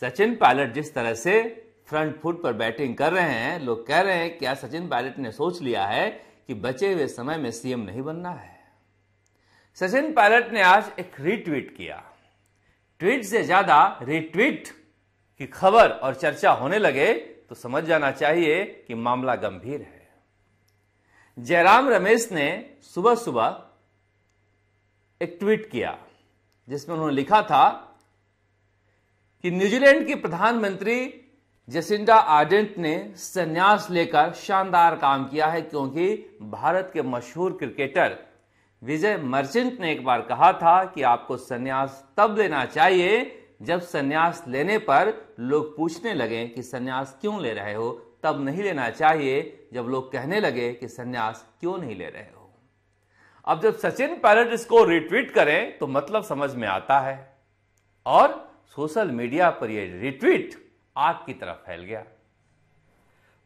Sachin pilot जिस तरह से फ्रंट फुट पर बैटिंग कर रहे हैं लोग कह रहे हैं क्या सचिन पायलट ने सोच लिया है कि बचे हुए समय में सीएम नहीं बनना है सचिन पायलट ने आज एक रीट्वीट किया ट्वीट से ज्यादा रीट्वीट की खबर और चर्चा होने लगे तो समझ जाना चाहिए कि मामला गंभीर है जयराम रमेश ने सुबह सुबह एक ट्वीट किया जिसमें उन्होंने लिखा था कि न्यूजीलैंड की प्रधानमंत्री जेसिंडा आर्डेंट ने संन्यास लेकर शानदार काम किया है क्योंकि भारत के मशहूर क्रिकेटर विजय मर्चेंट ने एक बार कहा था कि आपको संन्यास तब लेना चाहिए जब संन्यास लेने पर लोग पूछने लगे कि संन्यास क्यों ले रहे हो तब नहीं लेना चाहिए जब लोग कहने लगे कि संन्यास क्यों नहीं ले रहे हो अब जब सचिन पायलट इसको रिट्वीट करें तो मतलब समझ में आता है और सोशल मीडिया पर यह रिट्वीट आग की तरफ फैल गया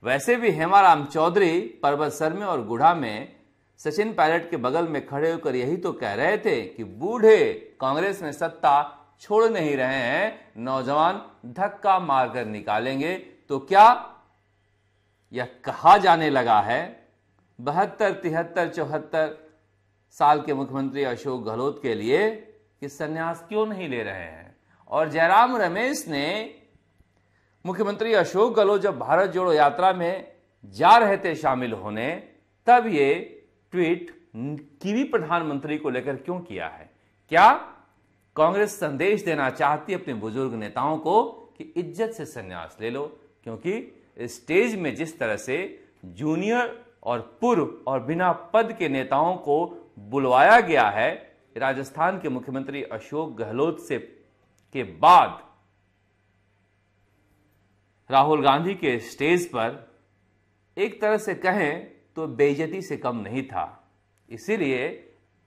वैसे भी हेमाराम चौधरी पर्वत में और गुढ़ा में सचिन पायलट के बगल में खड़े होकर यही तो कह रहे थे कि बूढ़े कांग्रेस में सत्ता छोड़ नहीं रहे हैं नौजवान धक्का मारकर निकालेंगे तो क्या यह कहा जाने लगा है बहत्तर तिहत्तर चौहत्तर साल के मुख्यमंत्री अशोक गहलोत के लिए कि संन्यास क्यों नहीं ले रहे हैं और जयराम रमेश ने मुख्यमंत्री अशोक गहलोत जब भारत जोड़ो यात्रा में जा रहे थे शामिल होने तब ये ट्वीट किवी प्रधानमंत्री को लेकर क्यों किया है क्या कांग्रेस संदेश देना चाहती अपने बुजुर्ग नेताओं को कि इज्जत से संन्यास ले लो क्योंकि स्टेज में जिस तरह से जूनियर और पूर्व और बिना पद के नेताओं को बुलवाया गया है राजस्थान के मुख्यमंत्री अशोक गहलोत से के बाद राहुल गांधी के स्टेज पर एक तरह से कहें तो बेइज्जती से कम नहीं था इसीलिए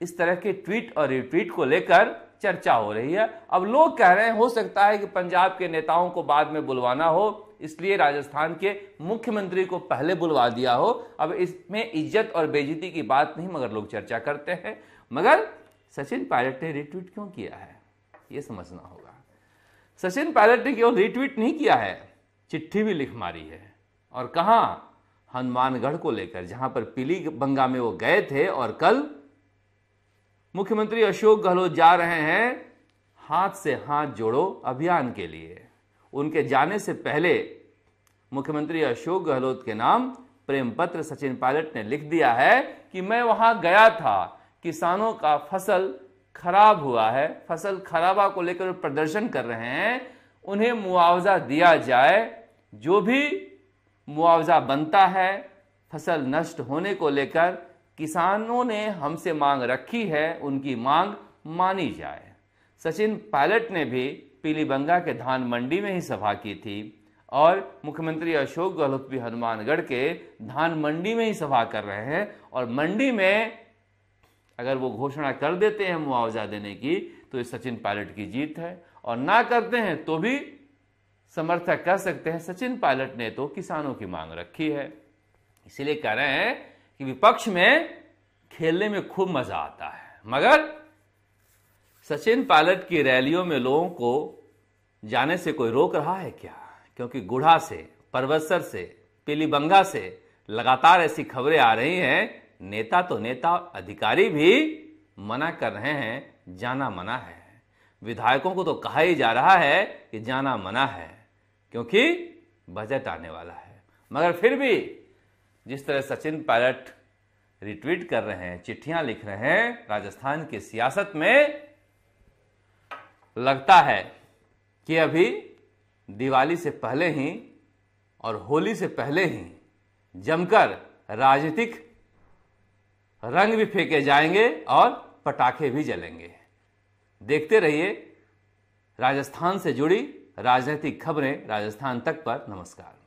इस तरह के ट्वीट और रिट्वीट को लेकर चर्चा हो रही है अब लोग कह रहे हैं हो सकता है कि पंजाब के नेताओं को बाद में बुलवाना हो इसलिए राजस्थान के मुख्यमंत्री को पहले बुलवा दिया हो अब इसमें इज्जत और बेजती की बात नहीं मगर लोग चर्चा करते हैं मगर सचिन पायलट ने रिट्वीट क्यों किया है ये समझना होगा सचिन पायलट ने केवल रीट्वीट नहीं किया है चिट्ठी भी लिख मारी है और कहा हनुमानगढ़ को लेकर जहां पर पीली बंगा में वो गए थे और कल मुख्यमंत्री अशोक गहलोत जा रहे हैं हाथ से हाथ जोड़ो अभियान के लिए उनके जाने से पहले मुख्यमंत्री अशोक गहलोत के नाम प्रेम पत्र सचिन पायलट ने लिख दिया है कि मैं वहां गया था किसानों का फसल खराब हुआ है फसल खराबा को लेकर प्रदर्शन कर रहे हैं उन्हें मुआवजा दिया जाए जो भी मुआवजा बनता है फसल नष्ट होने को लेकर किसानों ने हमसे मांग रखी है उनकी मांग मानी जाए सचिन पायलट ने भी पीलीबंगा के धान मंडी में ही सभा की थी और मुख्यमंत्री अशोक गहलोत भी हनुमानगढ़ के धान मंडी में ही सभा कर रहे हैं और मंडी में अगर वो घोषणा कर देते हैं मुआवजा देने की तो ये सचिन पायलट की जीत है और ना करते हैं तो भी समर्थक कर सकते हैं सचिन पायलट ने तो किसानों की मांग रखी है इसलिए कह रहे हैं कि विपक्ष में खेलने में खूब मजा आता है मगर सचिन पायलट की रैलियों में लोगों को जाने से कोई रोक रहा है क्या क्योंकि गुढ़ा से परवसर से पीलीबंगा से लगातार ऐसी खबरें आ रही हैं नेता तो नेता अधिकारी भी मना कर रहे हैं जाना मना है विधायकों को तो कहा ही जा रहा है कि जाना मना है क्योंकि बजट आने वाला है मगर फिर भी जिस तरह सचिन पायलट रिट्वीट कर रहे हैं चिट्ठियां लिख रहे हैं राजस्थान की सियासत में लगता है कि अभी दिवाली से पहले ही और होली से पहले ही जमकर राजनीतिक रंग भी फेंके जाएंगे और पटाखे भी जलेंगे देखते रहिए राजस्थान से जुड़ी राजनीतिक खबरें राजस्थान तक पर नमस्कार